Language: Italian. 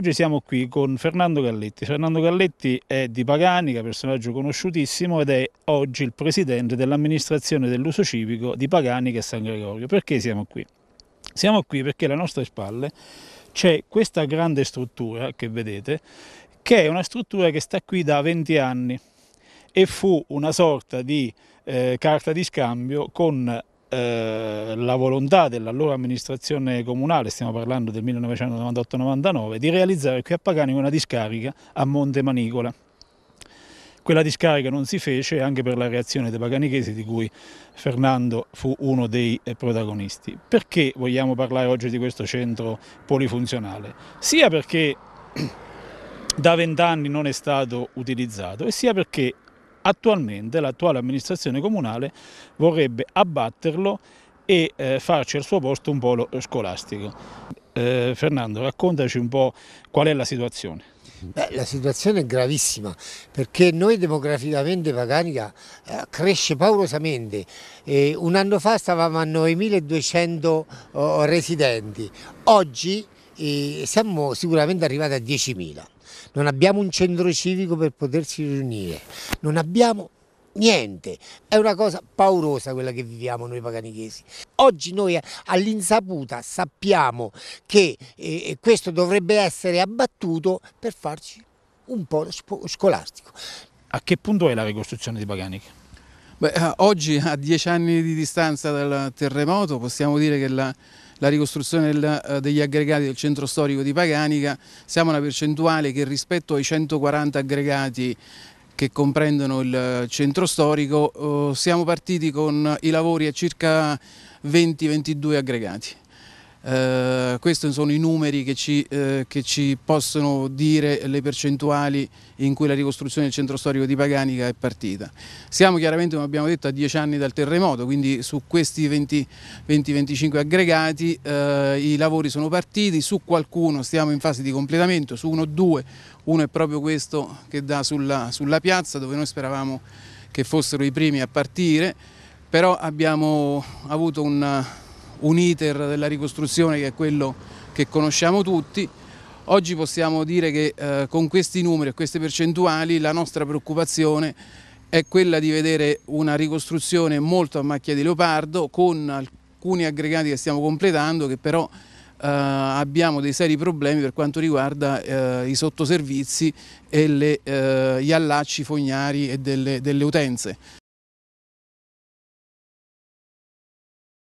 Oggi siamo qui con Fernando Galletti. Fernando Galletti è di Paganica, personaggio conosciutissimo, ed è oggi il presidente dell'amministrazione dell'uso civico di Paganica e San Gregorio. Perché siamo qui? Siamo qui perché alle nostre spalle c'è questa grande struttura che vedete, che è una struttura che sta qui da 20 anni e fu una sorta di eh, carta di scambio con eh, la volontà dell'allora amministrazione comunale, stiamo parlando del 1998-99, di realizzare qui a Pagani una discarica a Monte Manicola. Quella discarica non si fece anche per la reazione dei paganichesi di cui Fernando fu uno dei eh, protagonisti. Perché vogliamo parlare oggi di questo centro polifunzionale? Sia perché da vent'anni non è stato utilizzato e sia perché Attualmente l'attuale amministrazione comunale vorrebbe abbatterlo e eh, farci al suo posto un polo scolastico. Eh, Fernando, raccontaci un po' qual è la situazione. Beh, la situazione è gravissima perché noi demograficamente Paganica eh, cresce paurosamente. Eh, un anno fa stavamo a 9.200 oh, eh, residenti, oggi eh, siamo sicuramente arrivati a 10.000 non abbiamo un centro civico per potersi riunire, non abbiamo niente, è una cosa paurosa quella che viviamo noi paganichesi. Oggi noi eh, all'insaputa sappiamo che eh, questo dovrebbe essere abbattuto per farci un po' scolastico. A che punto è la ricostruzione di Paganica? Beh, eh, oggi a dieci anni di distanza dal terremoto possiamo dire che la, la ricostruzione del, eh, degli aggregati del centro storico di Paganica siamo a una percentuale che rispetto ai 140 aggregati che comprendono il eh, centro storico oh, siamo partiti con i lavori a circa 20-22 aggregati. Eh, questi sono i numeri che ci, eh, che ci, possono dire le percentuali in cui la ricostruzione del centro storico di Paganica è partita. Siamo chiaramente, come abbiamo detto, a 10 anni dal terremoto, quindi su questi 20-25 aggregati eh, i lavori sono partiti, su qualcuno stiamo in fase di completamento, su uno o due, uno è proprio questo che dà sulla, sulla piazza dove noi speravamo che fossero i primi a partire, però abbiamo avuto un un iter della ricostruzione che è quello che conosciamo tutti. Oggi possiamo dire che eh, con questi numeri e queste percentuali la nostra preoccupazione è quella di vedere una ricostruzione molto a macchia di leopardo con alcuni aggregati che stiamo completando che però eh, abbiamo dei seri problemi per quanto riguarda eh, i sottoservizi e le, eh, gli allacci fognari e delle, delle utenze.